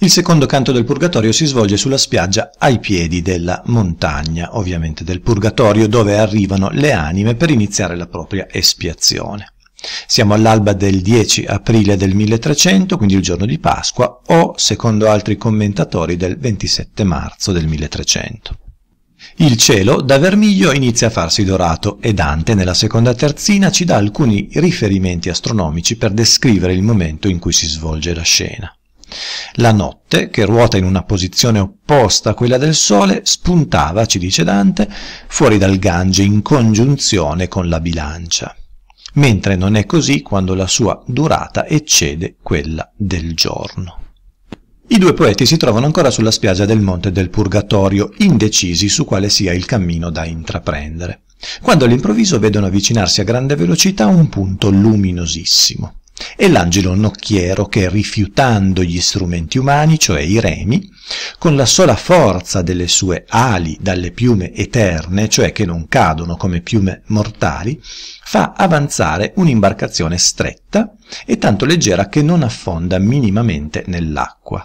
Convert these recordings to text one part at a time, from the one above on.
Il secondo canto del Purgatorio si svolge sulla spiaggia ai piedi della montagna, ovviamente del Purgatorio, dove arrivano le anime per iniziare la propria espiazione. Siamo all'alba del 10 aprile del 1300, quindi il giorno di Pasqua, o, secondo altri commentatori, del 27 marzo del 1300. Il cielo da vermiglio inizia a farsi dorato e Dante nella seconda terzina ci dà alcuni riferimenti astronomici per descrivere il momento in cui si svolge la scena. La notte, che ruota in una posizione opposta a quella del Sole, spuntava, ci dice Dante, fuori dal Gange in congiunzione con la bilancia, mentre non è così quando la sua durata eccede quella del giorno. I due poeti si trovano ancora sulla spiaggia del Monte del Purgatorio, indecisi su quale sia il cammino da intraprendere, quando all'improvviso vedono avvicinarsi a grande velocità un punto luminosissimo e l'angelo nocchiero che, rifiutando gli strumenti umani, cioè i remi, con la sola forza delle sue ali dalle piume eterne, cioè che non cadono come piume mortali, fa avanzare un'imbarcazione stretta e tanto leggera che non affonda minimamente nell'acqua.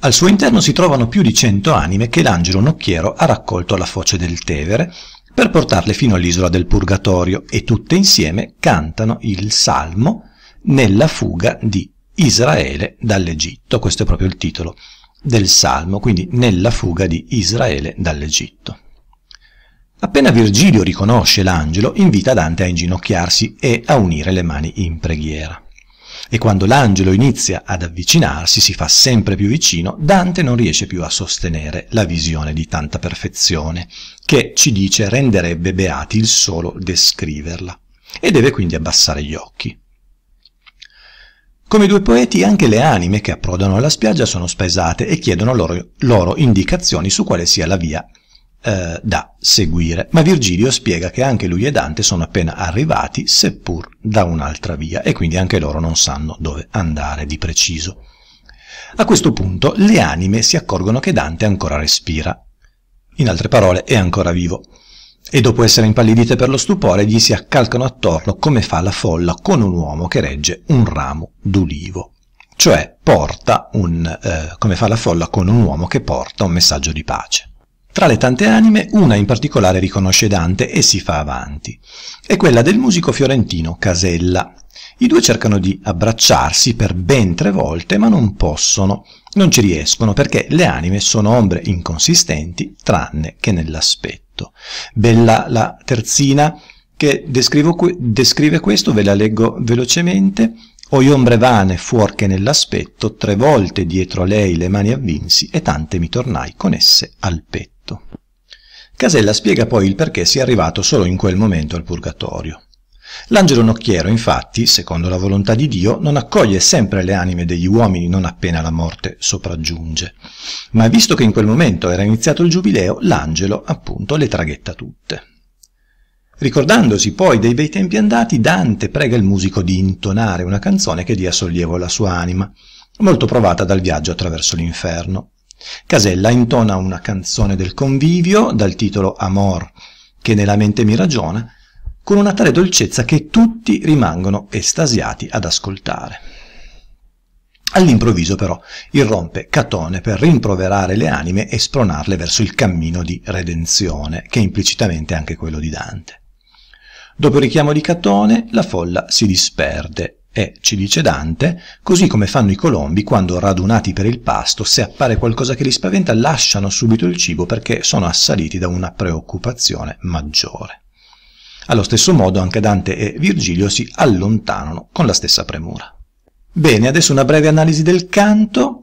Al suo interno si trovano più di cento anime che l'angelo nocchiero ha raccolto alla foce del Tevere per portarle fino all'isola del Purgatorio e tutte insieme cantano il Salmo nella fuga di Israele dall'Egitto, questo è proprio il titolo del Salmo, quindi nella fuga di Israele dall'Egitto. Appena Virgilio riconosce l'angelo, invita Dante a inginocchiarsi e a unire le mani in preghiera. E quando l'angelo inizia ad avvicinarsi, si fa sempre più vicino, Dante non riesce più a sostenere la visione di tanta perfezione, che ci dice renderebbe beati il solo descriverla, e deve quindi abbassare gli occhi. Come i due poeti anche le anime che approdano alla spiaggia sono spesate e chiedono loro, loro indicazioni su quale sia la via eh, da seguire, ma Virgilio spiega che anche lui e Dante sono appena arrivati, seppur da un'altra via, e quindi anche loro non sanno dove andare di preciso. A questo punto le anime si accorgono che Dante ancora respira. In altre parole, è ancora vivo e dopo essere impallidite per lo stupore gli si accalcano attorno come fa la folla con un uomo che regge un ramo d'ulivo, cioè porta un, eh, come fa la folla con un uomo che porta un messaggio di pace. Tra le tante anime, una in particolare riconosce Dante e si fa avanti. È quella del musico fiorentino Casella. I due cercano di abbracciarsi per ben tre volte, ma non possono. Non ci riescono perché le anime sono ombre inconsistenti, tranne che nell'aspetto tutto. Bella la terzina che descrive questo, ve la leggo velocemente. Oiom brevane fuorche nell'aspetto, tre volte dietro a lei le mani avvinsi e tante mi tornai con esse al petto. Casella spiega poi il perché sia arrivato solo in quel momento al purgatorio. L'angelo nocchiero, infatti, secondo la volontà di Dio, non accoglie sempre le anime degli uomini non appena la morte sopraggiunge. Ma visto che in quel momento era iniziato il giubileo, l'angelo, appunto, le traghetta tutte. Ricordandosi poi dei bei tempi andati, Dante prega il musico di intonare una canzone che dia sollievo alla sua anima, molto provata dal viaggio attraverso l'inferno. Casella intona una canzone del convivio dal titolo Amor, che nella mente mi ragiona, con una tale dolcezza che tutti rimangono estasiati ad ascoltare. All'improvviso però irrompe Catone per rimproverare le anime e spronarle verso il cammino di redenzione, che è implicitamente anche quello di Dante. Dopo il richiamo di Catone, la folla si disperde e, ci dice Dante, così come fanno i colombi quando, radunati per il pasto, se appare qualcosa che li spaventa, lasciano subito il cibo perché sono assaliti da una preoccupazione maggiore. Allo stesso modo anche Dante e Virgilio si allontanano con la stessa premura. Bene, adesso una breve analisi del canto.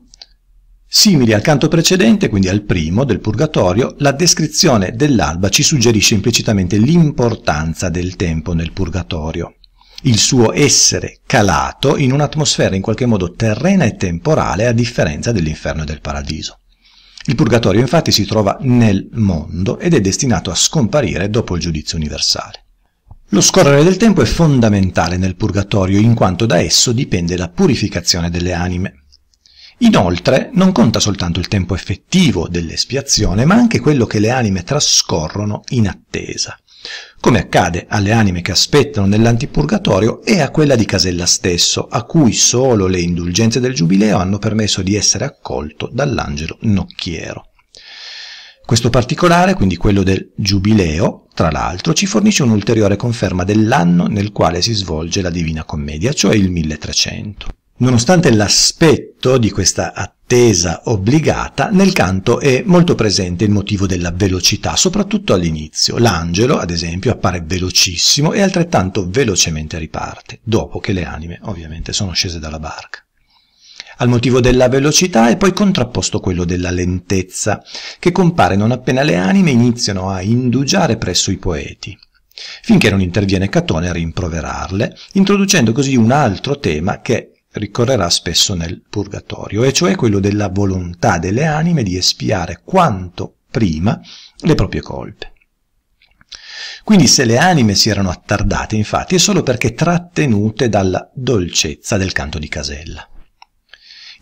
Simili al canto precedente, quindi al primo, del Purgatorio, la descrizione dell'alba ci suggerisce implicitamente l'importanza del tempo nel Purgatorio, il suo essere calato in un'atmosfera in qualche modo terrena e temporale a differenza dell'inferno e del paradiso. Il Purgatorio infatti si trova nel mondo ed è destinato a scomparire dopo il giudizio universale. Lo scorrere del tempo è fondamentale nel purgatorio in quanto da esso dipende la purificazione delle anime. Inoltre non conta soltanto il tempo effettivo dell'espiazione, ma anche quello che le anime trascorrono in attesa, come accade alle anime che aspettano nell'antipurgatorio e a quella di Casella stesso, a cui solo le indulgenze del Giubileo hanno permesso di essere accolto dall'angelo nocchiero. Questo particolare, quindi quello del Giubileo, tra l'altro, ci fornisce un'ulteriore conferma dell'anno nel quale si svolge la Divina Commedia, cioè il 1300. Nonostante l'aspetto di questa attesa obbligata, nel canto è molto presente il motivo della velocità, soprattutto all'inizio. L'angelo, ad esempio, appare velocissimo e altrettanto velocemente riparte, dopo che le anime ovviamente sono scese dalla barca al motivo della velocità è poi contrapposto quello della lentezza, che compare non appena le anime iniziano a indugiare presso i poeti, finché non interviene Catone a rimproverarle, introducendo così un altro tema che ricorrerà spesso nel purgatorio, e cioè quello della volontà delle anime di espiare quanto prima le proprie colpe. Quindi se le anime si erano attardate, infatti, è solo perché trattenute dalla dolcezza del canto di Casella.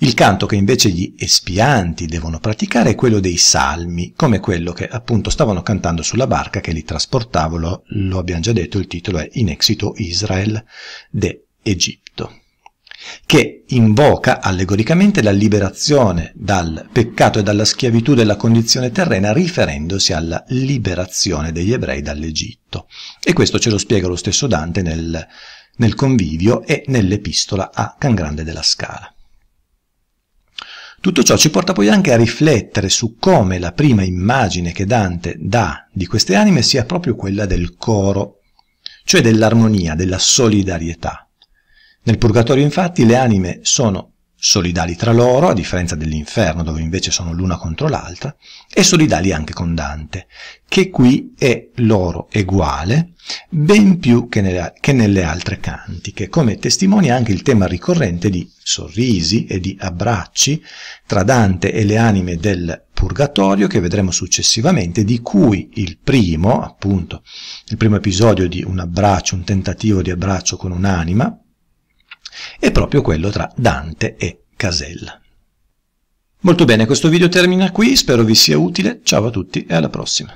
Il canto che invece gli espianti devono praticare è quello dei salmi, come quello che appunto stavano cantando sulla barca che li trasportava, lo, lo abbiamo già detto, il titolo è In exito Israel de Egitto che invoca allegoricamente la liberazione dal peccato e dalla schiavitù della condizione terrena riferendosi alla liberazione degli ebrei dall'Egitto. E questo ce lo spiega lo stesso Dante nel, nel convivio e nell'epistola a Can Grande della Scala. Tutto ciò ci porta poi anche a riflettere su come la prima immagine che Dante dà di queste anime sia proprio quella del coro, cioè dell'armonia, della solidarietà. Nel purgatorio infatti le anime sono solidali tra loro, a differenza dell'inferno dove invece sono l'una contro l'altra, e solidali anche con Dante, che qui è loro uguale, ben più che nelle, che nelle altre cantiche, come testimonia anche il tema ricorrente di sorrisi e di abbracci tra Dante e le anime del purgatorio che vedremo successivamente, di cui il primo, appunto, il primo episodio di un abbraccio, un tentativo di abbraccio con un'anima, è proprio quello tra Dante e Casella. Molto bene, questo video termina qui, spero vi sia utile, ciao a tutti e alla prossima.